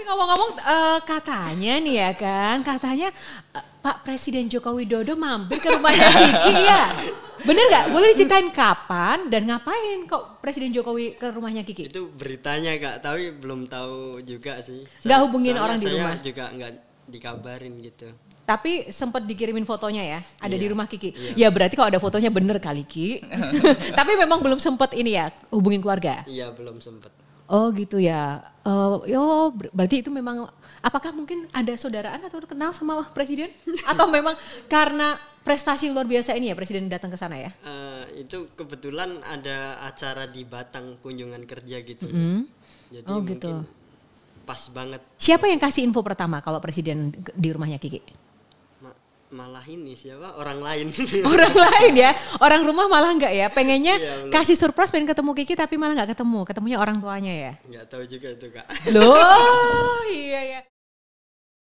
Tapi ngomong-ngomong uh, katanya nih ya kan, katanya uh, Pak Presiden Joko Widodo mampir ke rumahnya Kiki ya. Bener nggak? Boleh diceritain kapan dan ngapain kok Presiden Jokowi ke rumahnya Kiki? Itu beritanya kak, tapi belum tahu juga sih. Nggak hubungin orang di rumah? Saya juga nggak dikabarin gitu. Tapi sempat dikirimin fotonya ya, ada iya. di rumah Kiki. Iya. Ya berarti kalau ada fotonya bener kali Ki. tapi memang belum sempat ini ya, hubungin keluarga. Iya belum sempat. Oh gitu ya. Uh, yo berarti itu memang apakah mungkin ada saudaraan atau kenal sama presiden atau memang karena prestasi luar biasa ini ya presiden datang ke sana ya? Uh, itu kebetulan ada acara di Batang kunjungan kerja gitu. Mm -hmm. Jadi oh gitu. Pas banget. Siapa yang kasih info pertama kalau presiden di rumahnya Kiki? malah ini siapa orang lain orang lain ya orang rumah malah enggak ya pengennya iya, kasih surprise pengen ketemu Kiki tapi malah enggak ketemu ketemunya orang tuanya ya enggak tahu juga itu kak loh iya